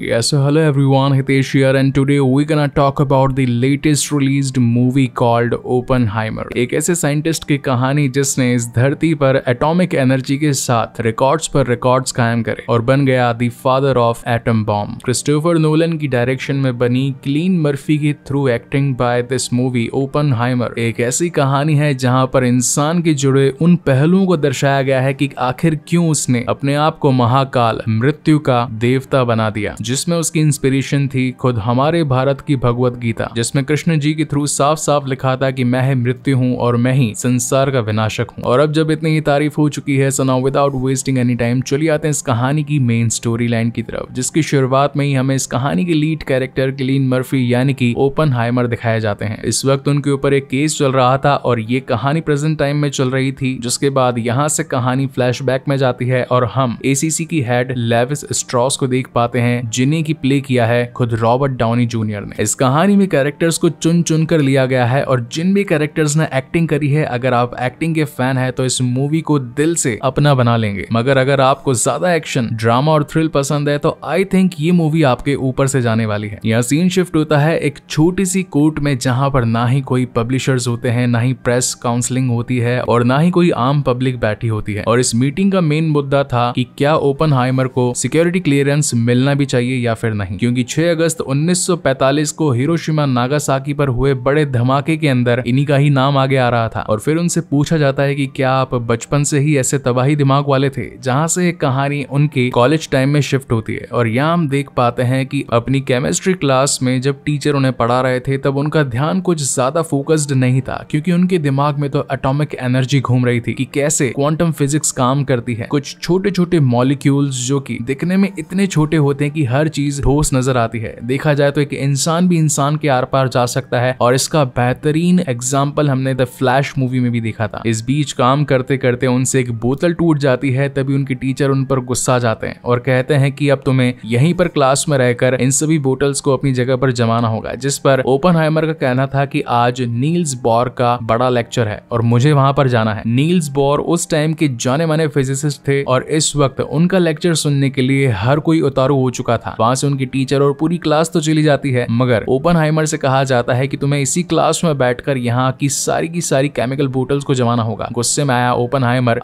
Yes, so hello everyone, Hitesh here and today we're gonna talk about the latest released movie called Oppenheimer. एक ऐसे scientist की कहानी जिसने इस धरती पर एटॉमिक एनर्जी के साथ रिकॉर्ड्स पर रिकॉर्ड्स कायम करे और बन गया the father of atom bomb Christopher Nolan की डायरेक्शन में बनी क्लीन मर्फी की through acting by this movie Oppenheimer एक ऐसी कहानी है जहाँ पर इंसान के जुड़े उन पहलुओं को दर्शाया गया है की आखिर क्यूँ उसने अपने आप को महाकाल मृत्यु का देवता बना दिया जिसमें उसकी इंस्पिरेशन थी खुद हमारे भारत की भगवत गीता जिसमें कृष्ण जी के थ्रू साफ साफ लिखा था कि मैं ही मृत्यु हूँ और मैं ही संसार का विनाशक हूँ और अब जब इतनी ही तारीफ हो चुकी है so now without wasting any time चलिए आते हैं इस कहानी की मेन स्टोरी लाइन की तरफ जिसकी शुरुआत में ही हमें इस कहानी के लीड कैरेक्टर क्लीन मर्फी यानी कि ओपन हाइमर दिखाए जाते हैं इस वक्त उनके ऊपर एक केस चल रहा था और ये कहानी प्रेजेंट टाइम में चल रही थी जिसके बाद यहाँ से कहानी फ्लैशबैक में जाती है और हम एसीसी की हेड लेविस स्ट्रॉस को देख पाते हैं जिन्हें की प्ले किया है खुद रॉबर्ट डाउनी जूनियर ने इस कहानी में कैरेक्टर्स को चुन चुन कर लिया गया है और जिन भी कैरेक्टर्स ने एक्टिंग करी है अगर आप एक्टिंग के फैन है तो इस मूवी को दिल से अपना बना लेंगे मगर अगर आपको ज्यादा एक्शन ड्रामा और थ्रिल पसंद है तो आई थिंक ये मूवी आपके ऊपर से जाने वाली है यह सीन शिफ्ट होता है एक छोटी सी कोर्ट में जहाँ पर ना ही कोई पब्लिशर्स होते हैं ना ही प्रेस काउंसलिंग होती है और ना ही कोई आम पब्लिक बैठी होती है और इस मीटिंग का मेन मुद्दा था कि क्या ओपन हाइमर को सिक्योरिटी क्लियरेंस मिलना भी चाहिए चाहिए या फिर नहीं क्योंकि 6 अगस्त 1945 को हिरोशिमा नागासाकी पर हुए बड़े धमाके के अंदर इन्हीं का ही नाम आगे आ रहा था और फिर उनसे पूछा जाता है कि क्या आप बचपन से ही ऐसे तबाही दिमाग वाले थे जहाँ से एक कहानी उनके कॉलेज टाइम में शिफ्ट होती है और यहाँ हम देख पाते हैं कि अपनी केमिस्ट्री क्लास में जब टीचर उन्हें पढ़ा रहे थे तब उनका ध्यान कुछ ज्यादा फोकस्ड नहीं था क्योंकि उनके दिमाग में तो अटोमिक एनर्जी घूम रही थी कि कैसे क्वांटम फिजिक्स काम करती है कुछ छोटे छोटे मॉलिक्यूल्स जो कि दिखने में इतने छोटे होते हैं कि हर चीज ठोस नजर आती है देखा जाए तो एक इंसान भी इंसान के आर पार जा सकता है और इसका बेहतरीन एग्जाम्पल हमने द फ्लैश मूवी में भी देखा था इस बीच काम करते करते उनसे एक बोतल टूट जाती है तभी उनकी टीचर उन पर गुस्सा जाते हैं और कहते हैं कि अब तुम्हें यहीं पर क्लास में रहकर इन सभी बोटल्स को अपनी जगह पर जमाना होगा जिस पर ओपन का कहना था कि आज नील्स बॉर का बड़ा लेक्चर है और मुझे वहां पर जाना है नील्स बोर उस टाइम के जाने माने फिजिसिस्ट थे और इस वक्त उनका लेक्चर सुनने के लिए हर कोई उतारू हो चुका था था वहाँ से उनकी टीचर और पूरी क्लास तो चली जाती है मगर ओपन हाइमर से कहा जाता है की तुम्हें इसी क्लास में बैठकर यहाँ की सारी की सारी केमिकल बोटल्स को जमाना होगा गुस्से में आया ओपन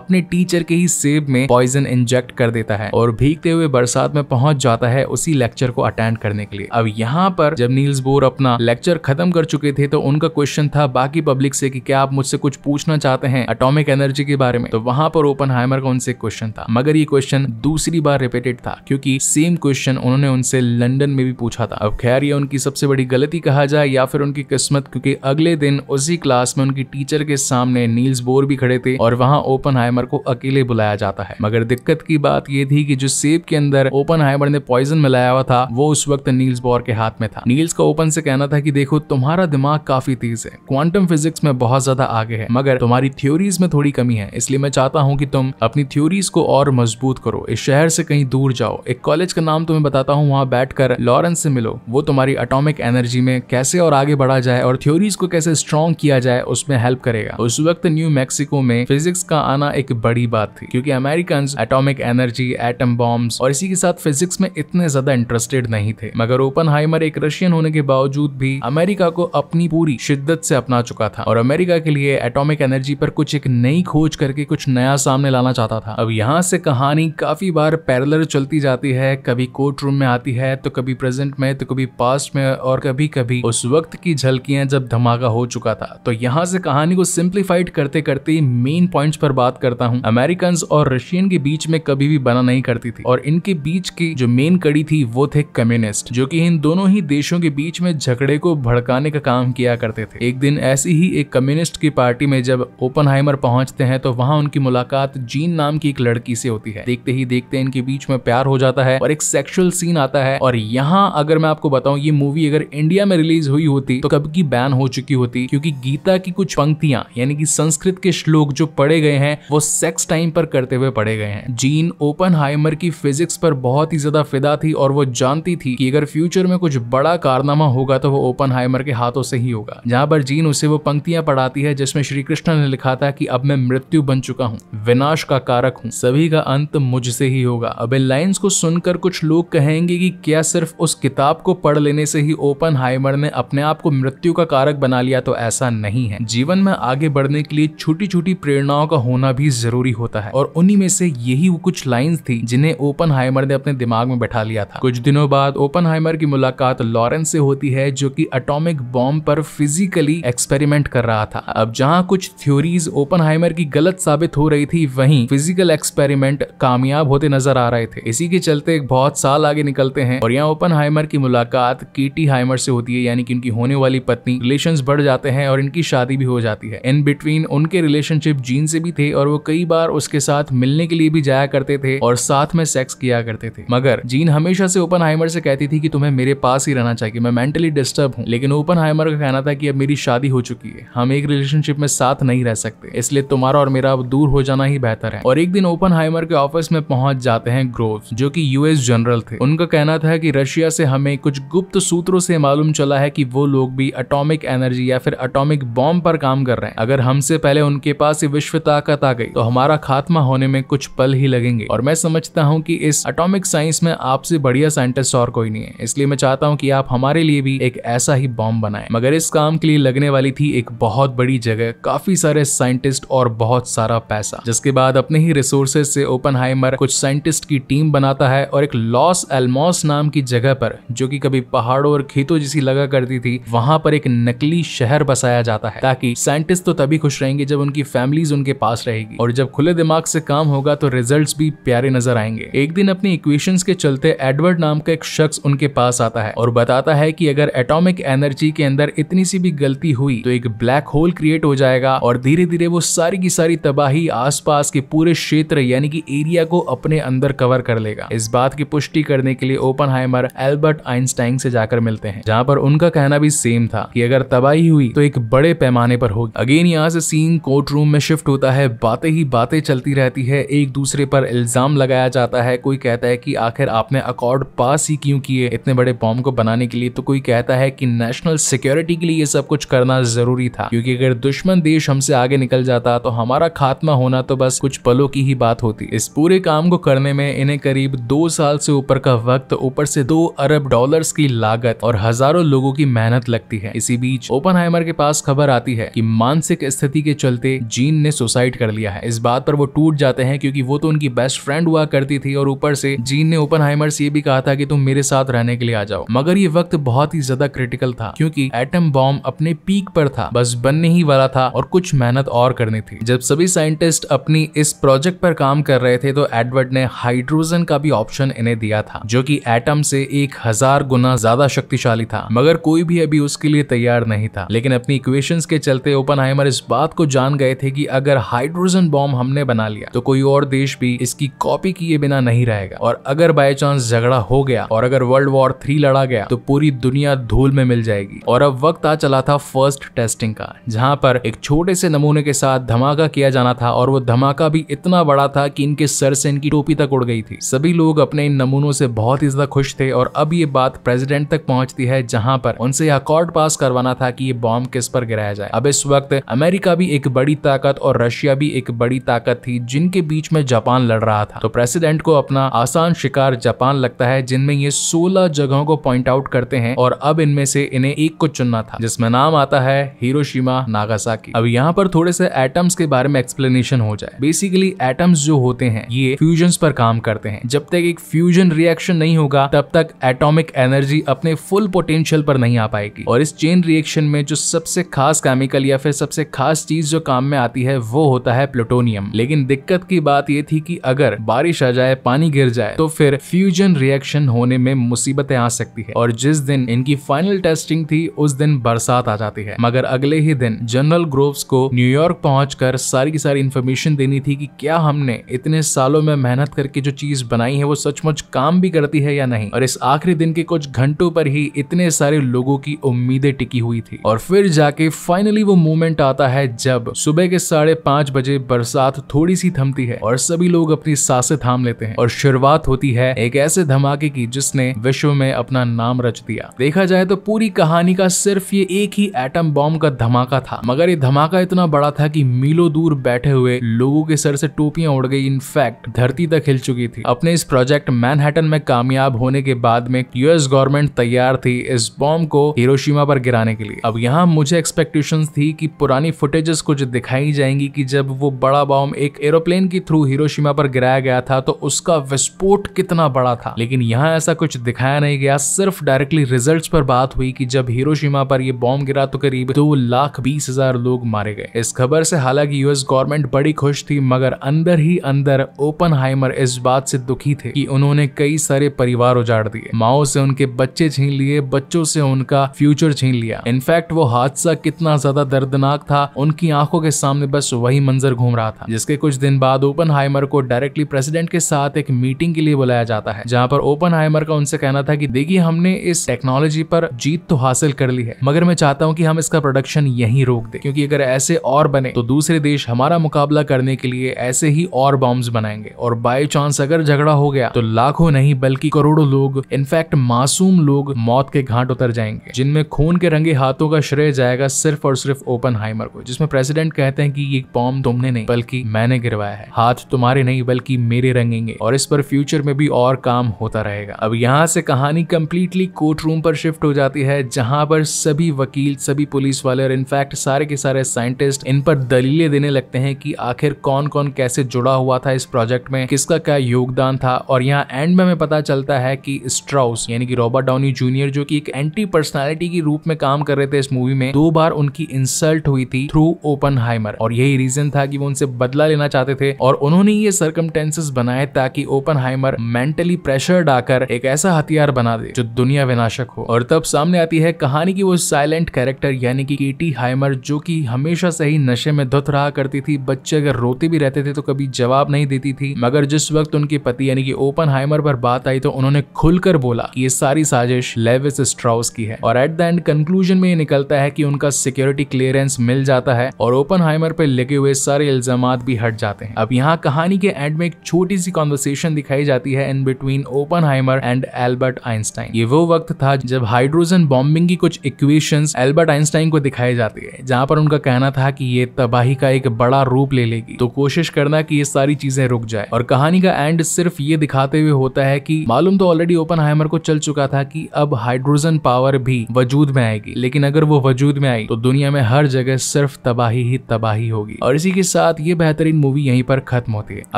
अपने टीचर के ही सेब में पॉइजन इंजेक्ट कर देता है और भीगते हुए बरसात में पहुंच जाता है उसी लेक्चर को अटेंड करने के लिए अब यहाँ पर जब नील्स बोर अपना लेक्चर खत्म कर चुके थे तो उनका क्वेश्चन था बाकी पब्लिक से कि क्या आप मुझसे कुछ पूछना चाहते हैं अटोमिक एनर्जी के बारे में तो वहां पर ओपन का उनसे क्वेश्चन था मगर ये क्वेश्चन दूसरी बार रिपीटेड था क्योंकि सेम क्वेश्चन उन्होंने उनसे लंदन में भी पूछा था अब खैर ये उनकी सबसे बड़ी गलती कहा जाए या फिर उनकी किस्मत क्योंकि अगले दिन उसी क्लास में उनकी टीचर के सामने नील्स बोर भी खड़े थे और वहां ओपन को अकेले बुलाया जाता है मगर दिक्कत की बात यह थी कि जो सेब के अंदर ओपन ने पॉइजन मिलाया हुआ था वो उस वक्त नील्स बोर के हाथ में था नील्स का ओपन से कहना था कि देखो तुम्हारा दिमाग काफी तेज है क्वांटम फिजिक्स में बहुत ज्यादा आगे है मगर तुम्हारी थ्योरीज में थोड़ी कमी है इसलिए मैं चाहता हूँ कि तुम अपनी थ्योरीज को और मजबूत करो इस शहर से कहीं दूर जाओ एक कॉलेज का नाम तुम्हें बताता हूँ वहाँ बैठ कर लॉरेंस से मिलो वो तुम्हारी अटोमिक एनर्जी में कैसे और आगे बढ़ा जाए और थ्योरीज को कैसे स्ट्रॉन्ग किया जाए उसमें हेल्प करेगा उस वक्त न्यू मैक्सिको में फिजिक्स का आना एक बड़ी बात थी क्योंकि American atomic energy atom bombs और इसी के साथ फिजिक्स में इतने ज्यादा इंटरेस्टेड नहीं थे मगर ओपन एक रशियन होने के बावजूद भी अमेरिका को अपनी पूरी शिद्दत से अपना चुका था और अमेरिका के लिए एटॉमिक एनर्जी पर कुछ एक नई खोज करके कुछ नया सामने लाना चाहता था अब यहाँ से कहानी काफी बार पैरलर चलती जाती है कभी कोर्ट रूम में आती है तो कभी प्रेजेंट में तो कभी पास्ट में और कभी कभी उस वक्त की झलकियां जब धमाका हो चुका था तो यहाँ से कहानी को सिंप्लीफाइड करते करते मेन पॉइंट्स पर बात करता हूँ अमेरिकन और रशियन के बीच में कभी भी बना नहीं करती थी और इनके बीच की जो मेन कड़ी थी वो थे कम्युनिस्ट जो की इन दोनों ही देशों के बीच में झगड़े को भड़काने का काम किया करते थे एक दिन ऐसी ही एक कम्युनिस्ट की पार्टी में जब ओपन पहुंचते हैं तो वहां उनकी मुलाकात जीन नाम की एक लड़की से होती है देखते ही देखते इनके बीच में प्यार हो जाता है और एक सेक्शुअल सेक्सुअल सीन आता है और यहाँ अगर मैं आपको बताऊं ये मूवी अगर इंडिया में रिलीज हुई होती तो कब की बैन हो चुकी होती क्योंकि गीता की कुछ पंक्तियां यानी कि संस्कृत के श्लोक जो पढ़े गए हैं वो सेक्स टाइम पर करते हुए पढ़े गए हैं जीन ओपन हाइमर की फिजिक्स पर बहुत ही ज्यादा फिदा थी और वो जानती थी कि अगर फ्यूचर में कुछ बड़ा कारनामा होगा तो वो ओपन हाइमर के हाथों से ही होगा जहां पर जीन उसे वो पंक्तियां पढ़ाती है जिसमें श्री कृष्ण ने लिखा था कि अब मैं मृत्यु बन चुका हूँ विनाश का कारक हूँ सभी का अंत मुझसे ही होगा अब इन लाइन्स को सुनकर कुछ लोग कहेंगे कि क्या सिर्फ उस किताब को पढ़ लेने से ही ओपन हाइमर ने अपने आप को मृत्यु का कारक बना लिया तो ऐसा नहीं है जीवन में आगे बढ़ने के लिए छोटी छोटी प्रेरणाओं का होना भी जरूरी होता है और उन्हीं में से यही वो कुछ लाइन थी जिन्हें ओपन हाइमर ने अपने दिमाग में बैठा लिया था कुछ दिनों बाद ओपन हाइमर की मुलाकात लॉरेंस से होती है जो की अटोमिक बॉम्ब पर फिजिकली एक्सपेरिमेंट कर रहा था अब जहाँ कुछ थ्योरीज ओपन हाइमर की गलत साबित हो रही थी वही फिजिकल एक्सपेरिमेंट कामयाब होते नजर आ रहे थे इसी के चलते बहुत साल साल आगे निकलते हैं और यहाँ ओपन हाइमर की मुलाकात कीटी हाइमर से होती है यानी कि इनकी होने वाली पत्नी रिलेशन बढ़ जाते हैं और इनकी शादी भी हो जाती है इन बिटवीन उनके रिलेशनशिप जीन से भी थे और वो कई बार उसके साथ मिलने के लिए भी जाया करते थे और साथ में सेक्स किया करते थे मगर जीन हमेशा से ओपन हाइमर से कहती थी कि तुम्हें मेरे पास ही रहना चाहिए मैं मेंटली डिस्टर्ब हूँ लेकिन ओपन हाइमर का कहना था कि अब मेरी शादी हो चुकी है हम एक रिलेशनशिप में साथ नहीं रह सकते इसलिए तुम्हारा और मेरा अब दूर हो जाना ही बेहतर है और एक दिन ओपन हाइमर के ऑफिस में पहुंच जाते हैं ग्रोव जो की यूएस जनरल थे थे उनका कहना था कि रशिया से हमें कुछ गुप्त सूत्रों से मालूम चला है कि वो लोग भी अटोमिक एनर्जी या फिर अटोमिक बॉम्ब पर काम कर रहे हैं अगर हमसे पहले उनके पास विश्व ताकत आ गई तो हमारा खात्मा होने में कुछ पल ही लगेंगे और मैं समझता हूँ की इस अटोमिक साइंस में आपसे बढ़िया साइंटिस्ट और कोई नहीं है इसलिए मैं चाहता हूँ की आप हमारे लिए भी एक ऐसा ही बॉम्ब बनाए मगर इस काम के लिए लगने वाली थी एक बहुत बड़ी जगह काफी सारे साइंटिस्ट और बहुत सारा पैसा जिसके बाद अपने ही रिसोर्सेज से ओपन कुछ साइंटिस्ट की टीम बनाता है और एक लॉस एलमोस नाम की जगह पर जो कि कभी पहाड़ों और खेतों जैसी लगा करती थी वहां पर एक नकली शहर बसाया जाता है ताकि साइंटिस्ट तो तभी खुश रहेंगे जब उनकी फैमिलीज उनके पास रहेगी और जब खुले दिमाग से काम होगा तो रिजल्ट भी प्यारे नजर आएंगे एक दिन अपनी इक्वेशन के चलते एडवर्ड नाम का एक शख्स उनके पास आता है और बताता है की अगर एटोमिक एनर्जी के अंदर इतनी सी भी गलती हुई तो एक ब्लैक होल क्रिएट हो जाएगा और धीरे धीरे वो सारी की सारी तबाही आसपास के पूरे क्षेत्र यानी कि एरिया को अपने अंदर कवर कर लेगा इस बात की पुष्टि करने के लिए ओपन हाइमर एल्बर्ट आइंस्टाइन से जाकर मिलते हैं जहाँ पर उनका कहना भी सेम था कि अगर तबाही हुई तो एक बड़े पैमाने पर होगी अगेन यहाँ से सीन कोर्ट रूम में शिफ्ट होता है बातें ही बातें चलती रहती है एक दूसरे पर इल्जाम लगाया जाता है कोई कहता है की आखिर आपने अकॉर्ड पास ही क्यूँ किए इतने बड़े बॉम्ब को बनाने के लिए तो कोई कहता है कि नेशनल सिक्योरिटी के लिए ये सब कुछ करना जरूरी था क्योंकि अगर दुश्मन देश हमसे आगे निकल जाता तो हमारा खात्मा होना तो बस कुछ पलों की ही बात होती इस पूरे काम को करने में इन्हें करीब दो साल से ऊपर का वक्त ऊपर से दो अरब डॉलर की लागत और हजारों लोगों की मेहनत लगती है इसी बीच ओपन के पास खबर आती है की मानसिक स्थिति के चलते जीन ने सुसाइड कर लिया है इस बात पर वो टूट जाते हैं क्योंकि वो तो उनकी बेस्ट फ्रेंड हुआ करती थी और ऊपर से जीन ने ओपन से ये भी कहा था कि तुम मेरे साथ रहने के लिए आ जाओ मगर ये वक्त बहुत ही ज्यादा क्रिटिकल था क्योंकि एटम बॉम्ब अपने पीक पर था बस बनने ही वाला था और कुछ मेहनत और करनी थी जब सभी साइंटिस्ट अपनी इस प्रोजेक्ट पर काम कर रहे थे तो एडवर्ड ने हाइड्रोजन का भी ऑप्शन इन्हें दिया था था जो कि एटम से एक हजार गुना ज्यादा शक्तिशाली था मगर कोई भी अभी उसके लिए तैयार नहीं था लेकिन अपनी इक्वेशन के चलते ओपन इस बात को जान गए थे कि अगर हाइड्रोजन बॉम्ब हमने बना लिया तो कोई और देश भी इसकी कॉपी किए बिना नहीं रहेगा और अगर बाई चांस झगड़ा हो गया और अगर वर्ल्ड वॉर थ्री लड़ा गया तो पूरी दुनिया धूल में मिल जाएगी और अब वक्त आ चला था फर्स्ट टेस्टिंग का जहां पर एक छोटे से नमूने के साथ धमाका किया जाना था और वो धमाका भी इतना बड़ा था कि इनके सर से इनकी टोपी तक उड़ गई थी सभी लोग अपने इन नमूनों से बहुत ही ज्यादा खुश थे और अब ये बात प्रेसिडेंट तक पहुंचती है जहां पर उनसे यह अकॉर्ड पास करवाना था कि ये बॉम्ब किस पर गिराया जाए अब इस वक्त अमेरिका भी एक बड़ी ताकत और रशिया भी एक बड़ी ताकत थी जिनके बीच में जापान लड़ रहा था तो प्रेसिडेंट को अपना आसान शिकार जापान लगता है जिनमें ये सोलह जगहों को पॉइंट आउट करते हैं और अब इनमें से इन्हें एक को चुनना था जिसमें नाम आता है हिरोशिमा नागासाकी अब यहाँ पर थोड़े से एटम्स के बारे में एक्सप्लेनेशन हो जाए बेसिकली एटम्स जो होते हैं ये फ्यूजन पर काम करते हैं जब तक एक फ्यूजन रिएक्शन नहीं होगा तब तक एटॉमिक एनर्जी अपने फुल पोटेंशियल पर नहीं आ पाएगी और इस चेन रिएक्शन में जो सबसे खास केमिकल या फिर सबसे खास चीज जो काम में आती है वो होता है प्लूटोनियम लेकिन दिक्कत की बात ये थी कि अगर बारिश आ जाए पानी गिर जाए तो फिर फ्यूजन रिएक्शन होने में मुसीबतें आ सकती है और जिस दिन इनकी फाइनल टेस्टिंग थी उस दिन बरसात आ जाती है मगर अगले ही दिन जनरल ग्रोव्स को न्यूयॉर्क पहुंचकर सारी की सारी इंफॉर्मेशन देनी थी कि क्या हमने इतने सालों में मेहनत करके जो चीज बनाई है वो सचमुच काम काम भी करती है या नहीं और इस आखिरी दिन के कुछ घंटों पर ही इतने सारे लोगों की उम्मीदें टिकी हुई थी और फिर जाके फाइनली वो मोमेंट आता है जब सुबह के साढ़े पांच बजे बरसात थोड़ी सी थमती है और सभी लोग अपनी सांसें थाम लेते हैं और शुरुआत होती है एक ऐसे धमाके की जिसने विश्व में अपना नाम रच दिया देखा जाए तो पूरी कहानी का सिर्फ ये एक ही एटम बॉम्ब का धमाका था मगर ये धमाका इतना बड़ा था कि मीलों दूर बैठे हुए लोगों के सर से टोपियां उड़ गई इनफैक्ट धरती तक हिल चुकी थी अपने इस प्रोजेक्ट मैनहटन मिशन में कामयाब होने के बाद में यूएस गवर्नमेंट तैयार थी इस बॉम्ब को हिरोशिमा पर गिराने के लिए अब यहाँ मुझे एक्सपेक्टेशन थी कि पुरानी फुटेजेस कुछ दिखाई जाएंगी कि जब वो बड़ा बॉम्ब एक एरोप्लेन के थ्रू हिरोशिमा पर गिराया गया था तो उसका विस्फोट कितना बड़ा था लेकिन यहाँ ऐसा कुछ दिखाया नहीं गया सिर्फ डायरेक्टली रिजल्ट पर बात हुई की जब हिरोशिमा पर यह बॉम्ब गिरा तो करीब दो लाख बीस हजार लोग मारे गए इस खबर से हालांकि यूएस गवर्नमेंट बड़ी खुश थी मगर अंदर ही अंदर ओपन इस बात से दुखी थे कि उन्होंने कई कई सारे परिवार उजाड़ दिए माओ से उनके बच्चे छीन लिए बच्चों से उनका फ्यूचर छीन लिया इनफैक्ट वो हादसा कितना ज्यादा दर्दनाक था उनकी आंखों के सामने बस वही मंजर घूम रहा था जिसके कुछ दिन बाद ओपन को डायरेक्टली प्रेसिडेंट के साथ एक मीटिंग के लिए बुलाया जाता है जहाँ पर ओपन का उनसे कहना था की देखिए हमने इस टेक्नोलॉजी पर जीत तो हासिल कर ली है मगर मैं चाहता हूँ की हम इसका प्रोडक्शन यही रोक दे क्योंकि अगर ऐसे और बने तो दूसरे देश हमारा मुकाबला करने के लिए ऐसे ही और बॉम्ब बनाएंगे और बाई चांस अगर झगड़ा हो गया तो लाखों नहीं नहीं बल्कि करोड़ों लोग इनफैक्ट मासूम लोग मौत के घाट उतर जाएंगे जिनमें खून के रंगे हाथों का श्रेय जाएगा सिर्फ और सिर्फ ओपन हाइमर को जिसमें प्रेसिडेंट कहते हैं कि ये बॉम्ब तुमने नहीं बल्कि मैंने गिरवाया है हाथ तुम्हारे नहीं बल्कि मेरे रंगेंगे और इस पर फ्यूचर में भी और काम होता रहेगा अब यहाँ से कहानी कम्प्लीटली कोर्ट रूम पर शिफ्ट हो जाती है जहाँ पर सभी वकील सभी पुलिस वाले और इनफैक्ट सारे के सारे साइंटिस्ट इन पर दलीलें देने लगते हैं कि आखिर कौन कौन कैसे जुड़ा हुआ था इस प्रोजेक्ट में किसका क्या योगदान था और यहाँ एंड में हमें पता चलता है कि स्ट्राउस यानी कि रॉबर्ट डाउनी जूनियर जो कि एक एंटी पर्सनालिटी के रूप में काम कर रहे थे इस मूवी में दो बार उनकी इंसल्ट हुई थी थ्रू ओपन और यही रीजन था कि वो उनसे बदला लेना चाहते थे और उन्होंने ये सर्कमटेंसेस बनाए ताकि ओपन मेंटली प्रेशर डाकर एक ऐसा हथियार बना दे जो दुनिया विनाशक हो और तब सामने आती है कहानी की वो साइलेंट कैरेक्टर यानी कि केटी हाइमर जो कि हमेशा से ही नशे में धुत रहा करती थी बच्चे अगर रोते भी रहते थे तो कभी जवाब नहीं देती थी मगर जिस वक्त उनके पति यानी कि ओपन हाइमर पर बात आई तो उन्होंने खुलकर बोला कि ये सारी साजिश लेविस स्ट्राउस की है और एट द एंड कंक्लूजन में ये निकलता है कि उनका सिक्योरिटी क्लियरेंस मिल जाता है और ओपन हाइमर पे लगे हुए सारे इल्जाम भी हट जाते हैं अब यहाँ कहानी के एंड में एक छोटी सी कॉन्वर्सेशन दिखाई जाती है in between Oppen and Albert Einstein ये वो वक्त था जब हाइड्रोजन बॉम्बिंग की कुछ इक्वेशन एल्बर्ट आइंस्टाइन को दिखाई जाती है जहाँ पर उनका कहना था कि ये तबाही का एक बड़ा रूप ले लेगी तो कोशिश करना कि ये सारी चीजें रुक जाए और कहानी का एंड सिर्फ ये दिखाते हुए होता सकता है कि मालूम तो ऑलरेडी ओपन हाइमर को चल चुका था कि अब हाइड्रोजन पावर भी वजूद में आएगी लेकिन अगर वो वजूद में आई तो दुनिया में हर जगह सिर्फ तबाही ही तबाही होगी और इसी के साथ ये बेहतरीन मूवी यहीं पर खत्म होती है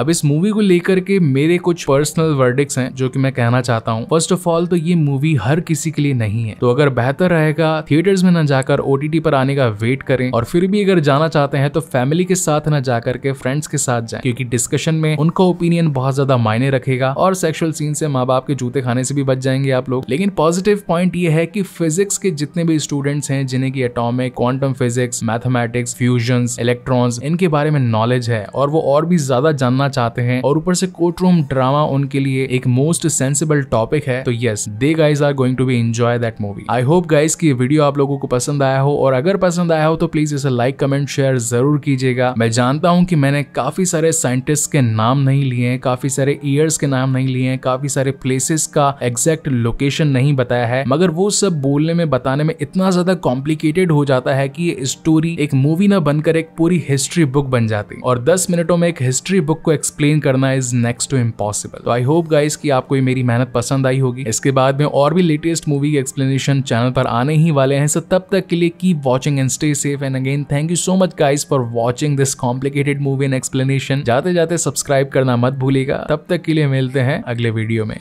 अब इस मूवी को लेकर के मेरे कुछ पर्सनल वर्डिक्स हैं जो कि मैं कहना चाहता हूँ फर्स्ट ऑफ ऑल तो ये मूवी हर किसी के लिए नहीं है तो अगर बेहतर रहेगा थिएटर्स में न जाकर ओटीटी पर आने का वेट करें और फिर भी अगर जाना चाहते हैं तो फैमिली के साथ न जाकर के फ्रेंड्स के साथ जाए क्योंकि डिस्कशन में उनका ओपिनियन बहुत ज्यादा मायने रखेगा और सेक्सुअल सीन से माँ बाप के जूते खाने से भी बच जाएंगे आप लोग लेकिन पॉजिटिव पॉइंट ये है कि फिजिक्स के जितने भी स्टूडेंट्स हैं जिन्हें की atomic quantum physics mathematics fusion electrons इनके बारे में नॉलेज है और वो और भी ज्यादा जानना चाहते हैं और ऊपर से कोर्ट रूम ड्रामा उनके लिए एक मोस्ट सेंसिबल टॉपिक है तो yes they guys are going to be enjoy that movie I hope guys की वीडियो आप लोगों को पसंद आया हो और अगर पसंद आया हो तो प्लीज इसे लाइक कमेंट शेयर जरूर कीजिएगा मैं जानता हूँ कि मैंने काफी सारे साइंटिस्ट के नाम नहीं लिए हैं काफी सारे ईयर्स के नाम नहीं लिए हैं काफी सारे प्लेसेस का एग्जैक्ट लोकेशन नहीं बताया है मगर वो सब बोलने में बताने में इतना ज्यादा कॉम्प्लिकेटेड हो जाता है कि ये स्टोरी एक मूवी ना बनकर एक पूरी हिस्ट्री बुक बन जाती और दस मिनटों में एक हिस्ट्री बुक को एक्सप्लेन करना इज नेक्स्ट टू इम्पॉसिबल तो आई होप गाइस कि आपको मेरी मेहनत पसंद आई होगी इसके बाद में और भी लेटेस्ट मूवी के एक्सप्लेनेशन चैनल पर आने ही वाले हैं सो तब तक के लिए keep watching and stay safe and again thank you so much guys for watching this complicated movie and explanation जाते जाते सब्सक्राइब करना मत भूलेगा तब तक के लिए मिलते हैं अगले वीडियो में